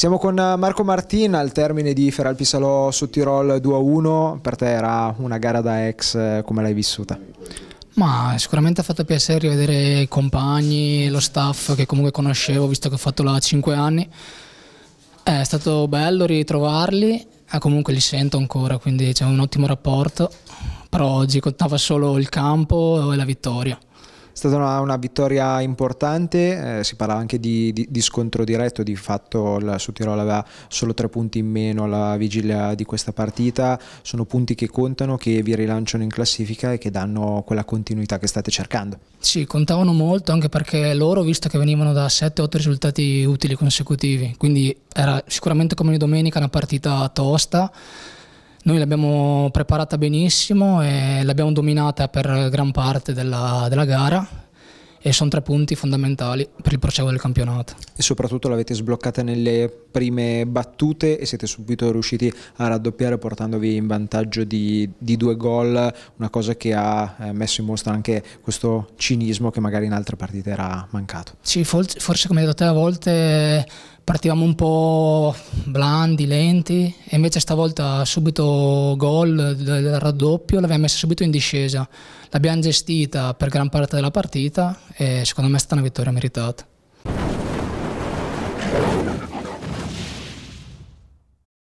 Siamo con eh, Marco Martin al termine di Feralpi Salò su Tirol 2-1, per te era una gara da ex, eh, come l'hai vissuta? Ma sicuramente ha fatto piacere rivedere i compagni, lo staff che comunque conoscevo, visto che ho fatto là 5 anni. È stato bello ritrovarli, eh, comunque li sento ancora, quindi c'è un ottimo rapporto, però oggi contava solo il campo e la vittoria. È stata una, una vittoria importante, eh, si parlava anche di, di, di, scontro diretto, di fatto il Sud Sudtirolo aveva solo tre punti in meno alla vigilia di questa partita, sono punti che contano, che vi rilanciano in classifica e che danno quella continuità che state cercando. Sì, contavano molto anche perché loro, visto che venivano da 7-8 risultati utili consecutivi, quindi era sicuramente come domenica una partita tosta noi l'abbiamo preparata benissimo e l'abbiamo dominata per gran parte della, della gara e sono tre punti fondamentali per il proseguo del campionato. E soprattutto l'avete sbloccata nelle prime battute e siete subito riusciti a raddoppiare portandovi in vantaggio di, di due gol, una cosa che ha eh, messo in mostra anche questo cinismo che magari in altre partite era mancato. Sì, forse, forse come hai detto te a volte partivamo un po' blandi, lenti e invece stavolta subito gol il raddoppio l'abbiamo messa subito in discesa. L'abbiamo gestita per gran parte della partita e secondo me è stata una vittoria meritata.